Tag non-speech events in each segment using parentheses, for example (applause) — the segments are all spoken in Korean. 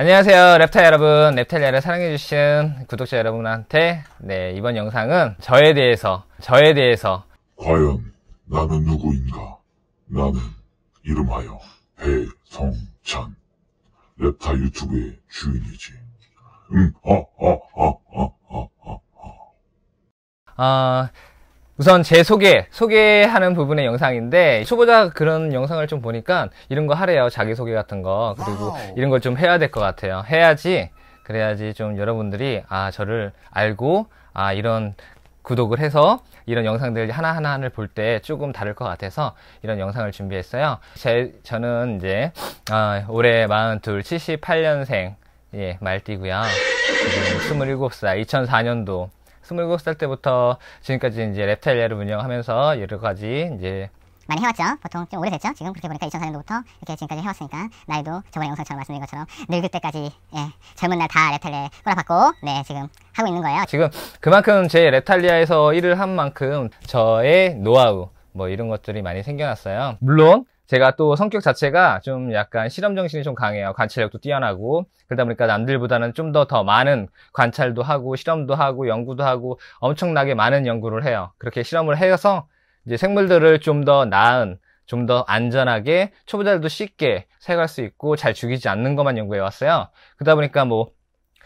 안녕하세요 랩타 여러분 랩타리아를 사랑해주신 구독자 여러분한테 네 이번 영상은 저에 대해서 저에 대해서 과연 나는 누구인가 나는 이름하여 배성찬 랩타 유튜브의 주인이지 응, 음, 어, 어, 어, 아, 아, 아, 아, 아, 아. 어, 우선 제 소개, 소개하는 부분의 영상인데 초보자 그런 영상을 좀 보니까 이런 거 하래요. 자기소개 같은 거. 그리고 이런 걸 좀 해야 될 것 같아요. 해야지 그래야지 좀 여러분들이 아 저를 알고 아 이런 구독을 해서 이런 영상들 하나하나를 볼 때 조금 다를 것 같아서 이런 영상을 준비했어요. 제, 저는 이제 아, 올해 42, 78년생 예, 말띠고요. 27살, 2004년도 27살 때부터 지금까지 이제 랩타일리아를 운영하면서 여러 가지 이제 많이 해왔죠. 보통 좀 오래됐죠. 지금 그렇게 보니까 2004년도부터 이렇게 지금까지 해왔으니까 나이도 저번에 영상처럼 말씀드린 것처럼 늙을 때까지 예, 젊은 날다 랩탈리아에 꼬라박고 네 지금 하고 있는 거예요. 지금 그만큼 제 랩탈리아에서 일을 한 만큼 저의 노하우 뭐 이런 것들이 많이 생겨났어요. 물론 제가 또 성격 자체가 좀 약간 실험 정신이 좀 강해요. 관찰력도 뛰어나고 그러다 보니까 남들보다는 좀 더더 더 많은 관찰도 하고 실험도 하고 연구도 하고 엄청나게 많은 연구를 해요. 그렇게 실험을 해서 이제 생물들을 좀 더 나은 좀 더 안전하게 초보자들도 쉽게 사용할 수 있고 잘 죽이지 않는 것만 연구해 왔어요. 그러다 보니까 뭐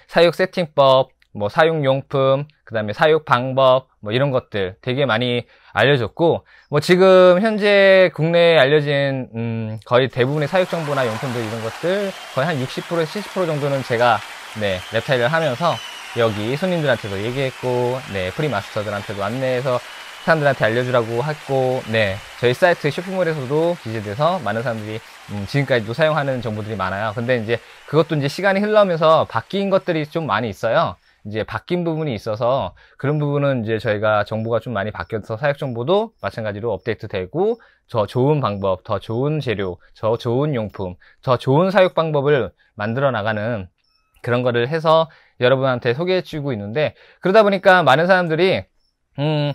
사육 세팅법, 뭐 사육용품, 그 다음에 사육 방법, 뭐 이런 것들 되게 많이 알려줬고, 뭐 지금 현재 국내에 알려진, 음, 거의 대부분의 사육 정보나 용품들 이런 것들 거의 한 60%에서 70% 정도는 제가, 네, 랩타일을 하면서 여기 손님들한테도 얘기했고, 네, 프리마스터들한테도 안내해서 사람들한테 알려주라고 했고, 네, 저희 사이트 쇼핑몰에서도 기재돼서 많은 사람들이 음, 지금까지도 사용하는 정보들이 많아요. 근데 이제 그것도 이제 시간이 흘러면서 바뀐 것들이 좀 많이 있어요. 이제 바뀐 부분이 있어서 그런 부분은 이제 저희가 정보가 좀 많이 바뀌어서 사역 정보도 마찬가지로 업데이트되고 더 좋은 방법, 더 좋은 재료, 더 좋은 용품, 더 좋은 사육 방법을 만들어 나가는 그런 거를 해서 여러분한테 소개해 주고 있는데 그러다 보니까 많은 사람들이 음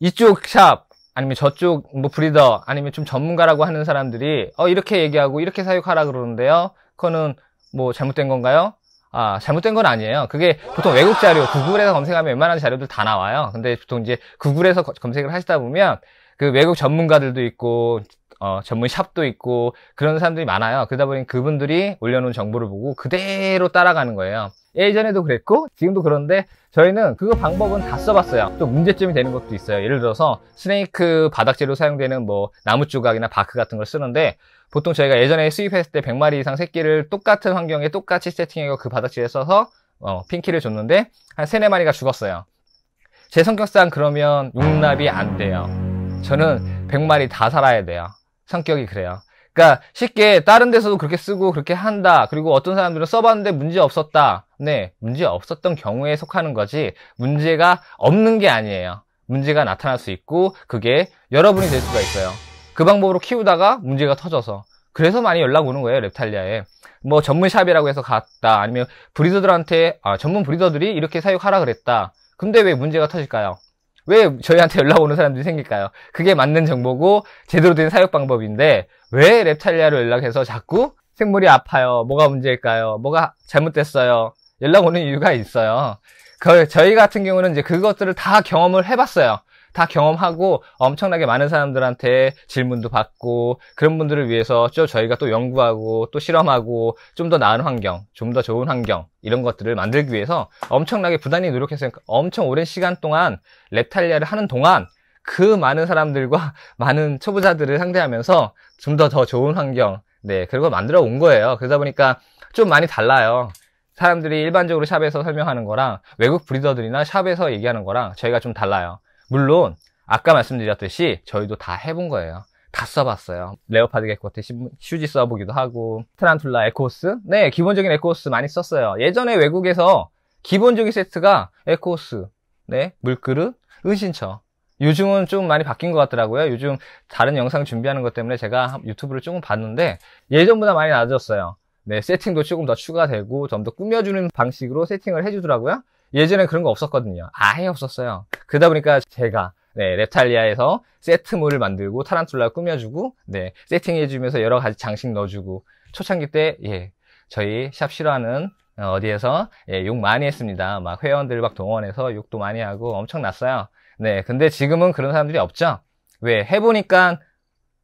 이쪽 샵 아니면 저쪽 뭐 브리더 아니면 좀 전문가라고 하는 사람들이 어 이렇게 얘기하고 이렇게 사육하라 그러는데요. 그거는 뭐 잘못된 건가요? 아, 잘못된 건 아니에요. 그게 보통 외국 자료, 구글에서 검색하면 웬만한 자료들 다 나와요. 근데 보통 이제 구글에서 거, 검색을 하시다 보면 그 외국 전문가들도 있고 어, 전문 샵도 있고 그런 사람들이 많아요. 그러다 보니 그분들이 올려놓은 정보를 보고 그대로 따라가는 거예요. 예전에도 그랬고 지금도 그런데 저희는 그 방법은 다 써봤어요. 또 문제점이 되는 것도 있어요. 예를 들어서 스네이크 바닥재로 사용되는 뭐 나무 조각이나 바크 같은 걸 쓰는데 보통 저희가 예전에 수입했을 때 100마리 이상 새끼를 똑같은 환경에 똑같이 세팅해서 그 바닥지에 써서 어, 핑키를 줬는데 한 3, 4마리가 죽었어요. 제 성격상 그러면 용납이 안 돼요. 저는 100마리 다 살아야 돼요. 성격이 그래요. 그러니까 쉽게 다른 데서도 그렇게 쓰고 그렇게 한다. 그리고 어떤 사람들은 써봤는데 문제 없었다. 네, 문제 없었던 경우에 속하는 거지 문제가 없는 게 아니에요. 문제가 나타날 수 있고 그게 여러분이 될 수가 있어요. 그 방법으로 키우다가 문제가 터져서 그래서 많이 연락 오는 거예요 렙탈리아에뭐 전문 샵이라고 해서 갔다 아니면 브리더들한테 아, 전문 브리더들이 이렇게 사육하라 그랬다 근데 왜 문제가 터질까요? 왜 저희한테 연락 오는 사람들이 생길까요? 그게 맞는 정보고 제대로 된 사육 방법인데 왜렙탈리아로 연락해서 자꾸 생물이 아파요 뭐가 문제일까요 뭐가 잘못됐어요 연락 오는 이유가 있어요 그 저희 같은 경우는 이제 그것들을 다 경험을 해봤어요 다 경험하고 엄청나게 많은 사람들한테 질문도 받고 그런 분들을 위해서 좀 저희가 또 연구하고 또 실험하고 좀 더 나은 환경, 좀 더 좋은 환경 이런 것들을 만들기 위해서 엄청나게 부단히 노력해서 엄청 오랜 시간 동안 레탈리아를 하는 동안 그 많은 사람들과 (laughs) 많은 초보자들을 상대하면서 좀 더더 더 좋은 환경, 네, 그리고 만들어 온 거예요. 그러다 보니까 좀 많이 달라요. 사람들이 일반적으로 샵에서 설명하는 거랑 외국 브리더들이나 샵에서 얘기하는 거랑 저희가 좀 달라요. 물론 아까 말씀드렸듯이 저희도 다 해본 거예요. 다 써봤어요. 레오파드 개코트 슈지 써보기도 하고 트란툴라 에코스 네 기본적인 에코스 많이 썼어요. 예전에 외국에서 기본적인 세트가 에코스 네 물그릇 은신처 요즘은 좀 많이 바뀐 것 같더라고요. 요즘 다른 영상 준비하는 것 때문에 제가 유튜브를 조금 봤는데 예전보다 많이 나아졌어요. 네 세팅도 조금 더 추가되고 좀 더 꾸며주는 방식으로 세팅을 해주더라고요. 예전에 그런 거 없었거든요. 아예 없었어요. 그러다 보니까 제가 네, 랩탈리아에서 세트물을 만들고 타란툴라 꾸며주고 네, 세팅해주면서 여러 가지 장식 넣어주고 초창기 때 예, 저희 샵 싫어하는 어, 어디에서 예, 욕 많이 했습니다. 막 회원들 막 동원해서 욕도 많이 하고 엄청났어요. 네, 근데 지금은 그런 사람들이 없죠. 왜 해보니까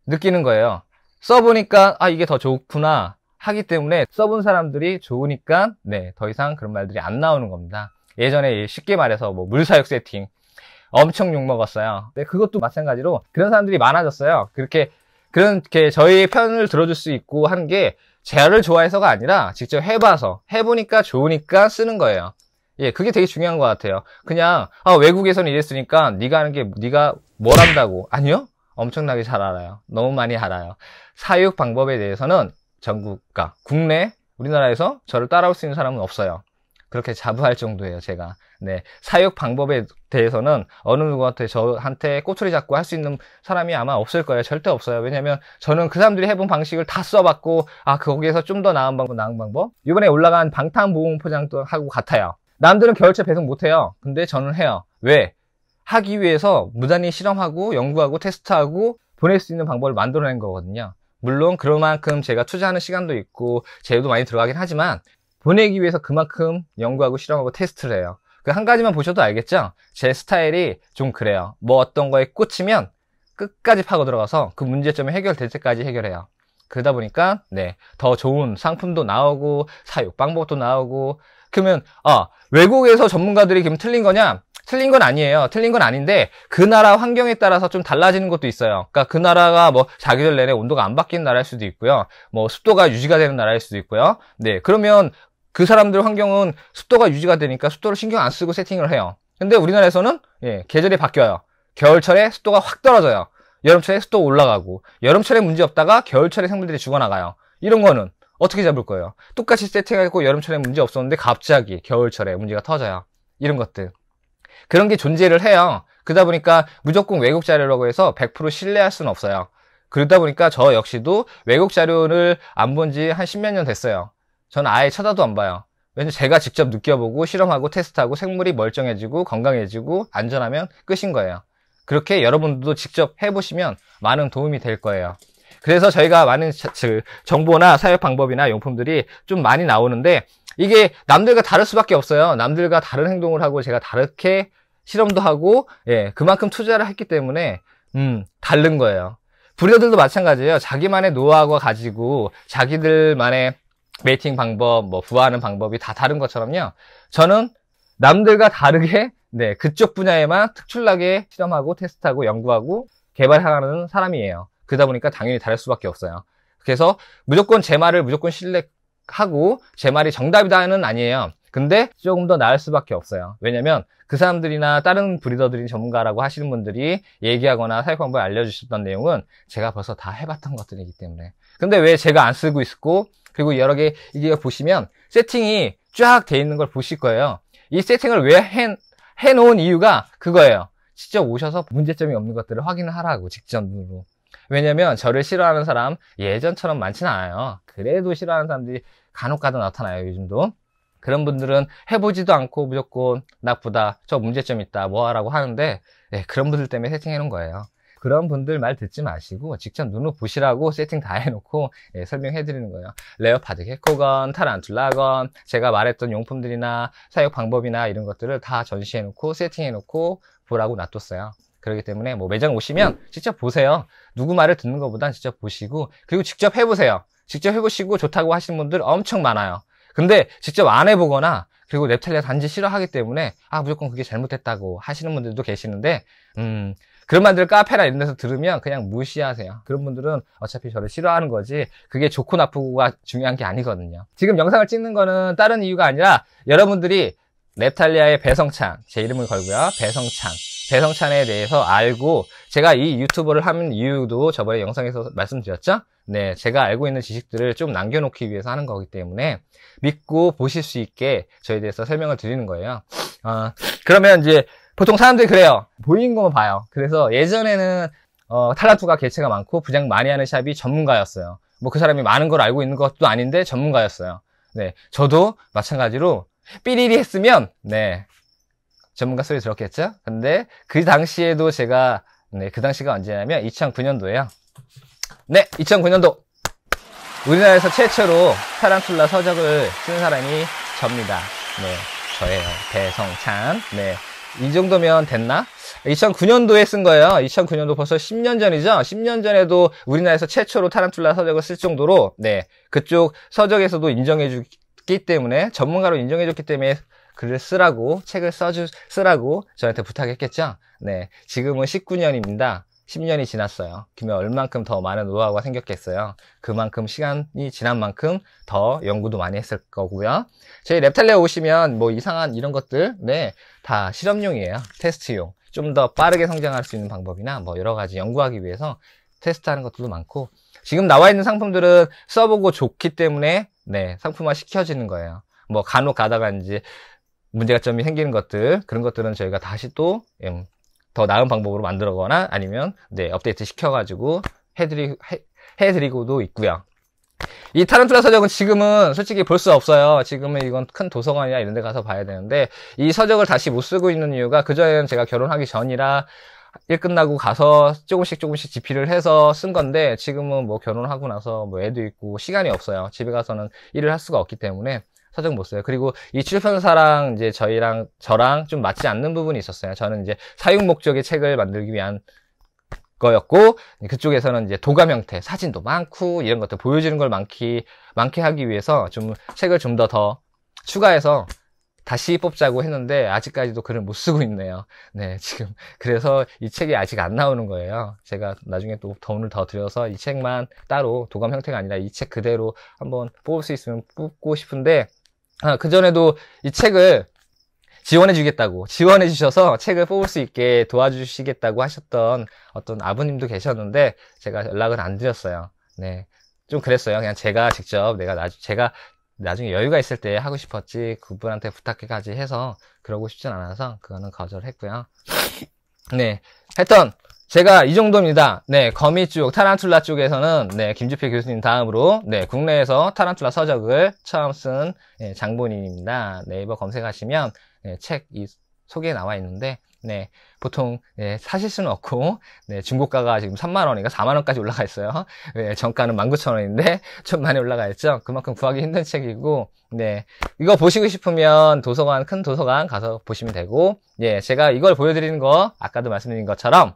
느끼는 거예요. 써보니까 아 이게 더 좋구나 하기 때문에 써본 사람들이 좋으니까 네, 더 이상 그런 말들이 안 나오는 겁니다. 예전에 쉽게 말해서 뭐 물사육 세팅 엄청 욕먹었어요. 근데 그것도 마찬가지로 그런 사람들이 많아졌어요. 그렇게 그렇게 저희 편을 들어줄 수 있고 한 게제어을 좋아해서가 아니라 직접 해봐서 해보니까 좋으니까 쓰는 거예요. 예, 그게 되게 중요한 것 같아요. 그냥 아, 외국에서는 이랬으니까 네가 하는 게 네가 뭘 한다고 아니요? 엄청나게 잘 알아요. 너무 많이 알아요. 사육 방법에 대해서는 전국과 국내 우리나라에서 저를 따라올 수 있는 사람은 없어요. 그렇게 자부할 정도예요, 제가. 네. 사육 방법에 대해서는 어느 누구한테 저한테 꼬투리 잡고 할 수 있는 사람이 아마 없을 거예요. 절대 없어요. 왜냐면 저는 그 사람들이 해본 방식을 다 써봤고, 아, 거기에서 좀 더 나은 방법, 나은 방법? 이번에 올라간 방탄보험 포장도 하고 같아요. 남들은 결제 배송 못해요. 근데 저는 해요. 왜? 하기 위해서 무단히 실험하고 연구하고 테스트하고 보낼 수 있는 방법을 만들어낸 거거든요. 물론 그만큼 럴 제가 투자하는 시간도 있고 재료도 많이 들어가긴 하지만 보내기 위해서 그만큼 연구하고 실험하고 테스트를 해요. 그 한 가지만 보셔도 알겠죠? 제 스타일이 좀 그래요. 뭐 어떤 거에 꽂히면 끝까지 파고 들어가서 그 문제점이 해결될 때까지 해결해요. 그러다 보니까 네더 좋은 상품도 나오고 사육 방법도 나오고 그러면 아 외국에서 전문가들이 그럼 틀린 거냐? 틀린 건 아니에요. 틀린 건 아닌데 그 나라 환경에 따라서 좀 달라지는 것도 있어요. 그러니까 그 나라가 뭐 자기들 내내 온도가 안바뀐 나라일 수도 있고요. 뭐 습도가 유지가 되는 나라일 수도 있고요. 네 그러면 그 사람들 환경은 습도가 유지가 되니까 습도를 신경 안 쓰고 세팅을 해요. 근데 우리나라에서는 예, 계절이 바뀌어요. 겨울철에 습도가 확 떨어져요. 여름철에 습도 올라가고 여름철에 문제 없다가 겨울철에 생물들이 죽어나가요. 이런 거는 어떻게 잡을 거예요? 똑같이 세팅하고 여름철에 문제 없었는데 갑자기 겨울철에 문제가 터져요. 이런 것들. 그런 게 존재를 해요. 그러다 보니까 무조건 외국 자료라고 해서 100% 신뢰할 수는 없어요. 그러다 보니까 저 역시도 외국 자료를 안 본 지 한 십 몇 년 됐어요. 저는 아예 쳐다도 안 봐요. 왜냐면 제가 직접 느껴보고 실험하고 테스트하고 생물이 멀쩡해지고 건강해지고 안전하면 끝인 거예요. 그렇게 여러분들도 직접 해보시면 많은 도움이 될 거예요. 그래서 저희가 많은 정보나 사역 방법이나 용품들이 좀 많이 나오는데 이게 남들과 다를 수밖에 없어요. 남들과 다른 행동을 하고 제가 다르게 실험도 하고 예, 그만큼 투자를 했기 때문에 음, 다른 거예요. 브리더들도 마찬가지예요. 자기만의 노하우가 가지고 자기들만의 메이팅 방법, 뭐 부화하는 방법이 다 다른 것처럼요. 저는 남들과 다르게 네, 그쪽 분야에만 특출나게 실험하고 테스트하고 연구하고 개발하는 사람이에요. 그러다 보니까 당연히 다를 수밖에 없어요. 그래서 무조건 제 말을 무조건 신뢰하고 제 말이 정답이다는 아니에요. 근데 조금 더 나을 수밖에 없어요. 왜냐면 그 사람들이나 다른 브리더들이 전문가라고 하시는 분들이 얘기하거나 사용 방법을 알려주셨던 내용은 제가 벌써 다 해봤던 것들이기 때문에. 근데 왜 제가 안 쓰고 있고 그리고 여러 개 이게 보시면 세팅이 쫙 돼 있는 걸 보실 거예요. 이 세팅을 왜 해, 해놓은 이유가 그거예요. 직접 오셔서 문제점이 없는 것들을 확인하라고 직접 눈으로. 왜냐면 저를 싫어하는 사람 예전처럼 많지는 않아요. 그래도 싫어하는 사람들이 간혹가다 나타나요 요즘도. 그런 분들은 해보지도 않고 무조건 나쁘다 저 문제점 있다 뭐 하라고 하는데 네, 그런 분들 때문에 세팅해 놓은 거예요 그런 분들 말 듣지 마시고 직접 눈으로 보시라고 세팅 다 해놓고 예, 설명해 드리는 거예요. 레어파드 해코건 타란툴라건, 제가 말했던 용품들이나 사용 방법이나 이런 것들을 다 전시해 놓고 세팅해 놓고 보라고 놔뒀어요. 그렇기 때문에 뭐 매장 오시면 직접 보세요. 누구 말을 듣는 것보단 직접 보시고 그리고 직접 해보세요. 직접 해보시고 좋다고 하신 분들 엄청 많아요. 근데 직접 안 해보거나 그리고 랩탈리아 단지 싫어하기 때문에 아 무조건 그게 잘못했다고 하시는 분들도 계시는데 음 그런 분들 카페나 이런 데서 들으면 그냥 무시하세요 그런 분들은 어차피 저를 싫어하는 거지 그게 좋고 나쁘고가 중요한 게 아니거든요 지금 영상을 찍는 거는 다른 이유가 아니라 여러분들이 네탈리아의 배성찬 제 이름을 걸고요 배성찬 배성찬에 대해서 알고 제가 이유튜버를 하는 이유도 저번에 영상에서 말씀드렸죠 네 제가 알고 있는 지식들을 좀 남겨놓기 위해서 하는 거기 때문에 믿고 보실 수 있게 저에 대해서 설명을 드리는 거예요 어, 그러면 이제 보통 사람들이 그래요 보이는 것만 봐요 그래서 예전에는 어, 타라투가 개체가 많고 부장 많이 하는 샵이 전문가였어요 뭐 그 사람이 많은 걸 알고 있는 것도 아닌데 전문가였어요 네 저도 마찬가지로 삐리리 했으면 네 전문가 소리 들었겠죠? 근데 그 당시에도 제가 네, 그 당시가 언제냐면 2 0 0 9년도에요 네, 2009년도 우리나라에서 최초로 타란툴라 서적을 쓴 사람이 접니다. 네, 저예요. 배성찬. 네, 이 정도면 됐나? 2009년도에 쓴 거예요. 2009년도 벌써 10년 전이죠. 10년 전에도 우리나라에서 최초로 타란툴라 서적을 쓸 정도로 네 그쪽 서적에서도 인정해주 기 줬기 때문에 전문가로 인정해줬기 때문에 글을 쓰라고 책을 써주 쓰라고 저한테 부탁했겠죠. 네, 지금은 19년입니다. 10년이 지났어요. 그러면 얼만큼 더 많은 노하우가 생겼겠어요. 그만큼 시간이 지난 만큼 더 연구도 많이 했을 거고요. 저희 랩탈레 오시면 뭐 이상한 이런 것들 네다 실험용이에요. 테스트용. 좀 더 빠르게 성장할 수 있는 방법이나 뭐 여러 가지 연구하기 위해서 테스트하는 것들도 많고 지금 나와 있는 상품들은 써보고 좋기 때문에 네, 상품화 시켜지는 거예요. 뭐 간혹 가다가 이제 문제가 점이 생기는 것들 그런 것들은 저희가 다시 또더 예, 나은 방법으로 만들거나 아니면 네 업데이트 시켜가지고 해드리 해, 드리고도 있고요. 이 타란툴라 서적은 지금은 솔직히 볼 수 없어요. 지금은 이건 큰 도서관이나 이런 데 가서 봐야 되는데 이 서적을 다시 못 쓰고 있는 이유가 그전에는 제가 결혼하기 전이라 일 끝나고 가서 조금씩 조금씩 집필을 해서 쓴 건데 지금은 뭐 결혼하고 나서 뭐 애도 있고 시간이 없어요. 집에 가서는 일을 할 수가 없기 때문에 사정 못 써요. 그리고 이 출판사랑 이제 저희랑 저랑 좀 맞지 않는 부분이 있었어요. 저는 이제 사용 목적의 책을 만들기 위한 거였고 그쪽에서는 이제 도감 형태 사진도 많고 이런 것들 보여주는 걸 많기 많게 하기 위해서 좀 책을 좀 더더 더 추가해서 다시 뽑자고 했는데 아직까지도 글을 못 쓰고 있네요. 네, 지금 그래서 이 책이 아직 안 나오는 거예요. 제가 나중에 또 돈을 더 들여서 이 책만 따로 도감 형태가 아니라 이 책 그대로 한번 뽑을 수 있으면 뽑고 싶은데 아, 그 전에도 이 책을 지원해 주겠다고 지원해 주셔서 책을 뽑을 수 있게 도와주시겠다고 하셨던 어떤 아버님도 계셨는데 제가 연락을 안 드렸어요. 네. 좀 그랬어요. 그냥 제가 직접 내가 나 제가 나중에 여유가 있을 때 하고 싶었지 그분한테 부탁해까지 해서 그러고 싶진 않아서 그거는 거절했고요. 네, 하여튼 제가 이 정도입니다. 네, 거미 쪽, 타란툴라 쪽에서는 네, 김주필 교수님 다음으로 네, 국내에서 타란툴라 서적을 처음 쓴 예, 장본인입니다. 네이버 검색하시면 네, 예, 책이 소개 나와 있는데 네, 보통 네, 사실 수는 없고 네, 중고가가 지금 3만 원인가 4만 원까지 올라가 있어요. 네, (laughs) 정가는 19,000원인데 (laughs) 좀 많이 올라가 있죠. 그만큼 구하기 힘든 책이고 네, 이거 보시고 싶으면 도서관 큰 도서관 가서 보시면 되고 예, 제가 이걸 보여드리는 거 아까도 말씀드린 것처럼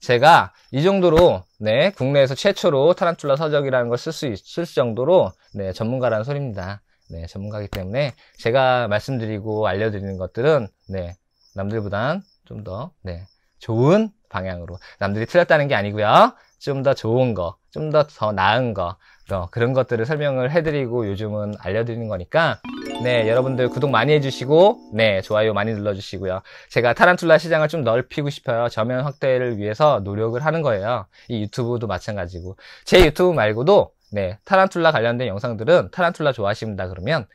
제가 이 정도로 네, 국내에서 최초로 타란툴라 서적이라는 걸 쓸 수 있을 정도로 네, 전문가라는 소리입니다. 네, 전문가이기 때문에 제가 말씀드리고 알려드리는 것들은 네, 남들보단 좀더 네, 좋은 방향으로 남들이 틀렸다는 게 아니고요. 좀 더 좋은 거, 좀 더더 더 나은 거 어, 그런 것들을 설명을 해드리고 요즘은 알려드리는 거니까 네 여러분들 구독 많이 해주시고 네 좋아요 많이 눌러주시고요 제가 타란툴라 시장을 좀 넓히고 싶어요 저면 확대를 위해서 노력을 하는 거예요 이 유튜브도 마찬가지고 제 유튜브 말고도 네 타란툴라 관련된 영상들은 타란툴라 좋아하십니다 그러면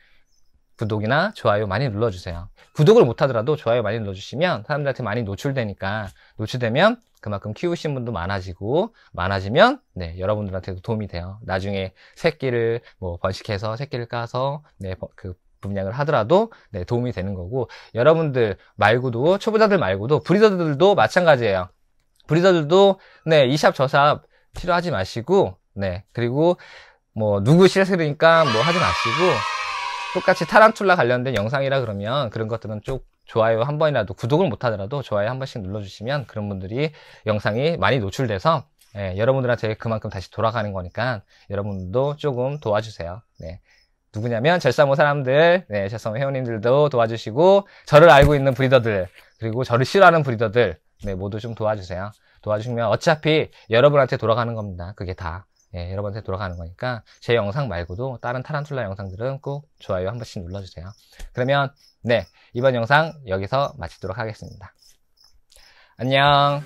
구독이나 좋아요 많이 눌러주세요. 구독을 못하더라도 좋아요 많이 눌러주시면 사람들한테 많이 노출되니까 노출되면 그만큼 키우신 분도 많아지고 많아지면 네 여러분들한테도 도움이 돼요. 나중에 새끼를 뭐 번식해서 새끼를 까서 네그 분양을 하더라도 네, 도움이 되는 거고 여러분들 말고도 초보자들 말고도 브리더들도 마찬가지예요. 브리더들도 네 이샵 저샵 필요하지 마시고 네 그리고 뭐 누구 싫으니까 뭐 하지 마시고 똑같이 타란툴라 관련된 영상이라 그러면 그런 것들은 쭉 좋아요 한 번이라도 구독을 못하더라도 좋아요 한 번씩 눌러주시면 그런 분들이 영상이 많이 노출돼서 예, 여러분들한테 그만큼 다시 돌아가는 거니까 여러분도 조금 도와주세요. 네. 누구냐면 절사모 사람들, 네, 절사모 회원님들도 도와주시고 저를 알고 있는 브리더들 그리고 저를 싫어하는 브리더들 네, 모두 좀 도와주세요. 도와주시면 어차피 여러분한테 돌아가는 겁니다. 그게 다. 예, 여러분한테 돌아가는 거니까 제 영상 말고도 다른 타란툴라 영상들은 꼭 좋아요 한 번씩 눌러주세요. 그러면 네 이번 영상 여기서 마치도록 하겠습니다. 안녕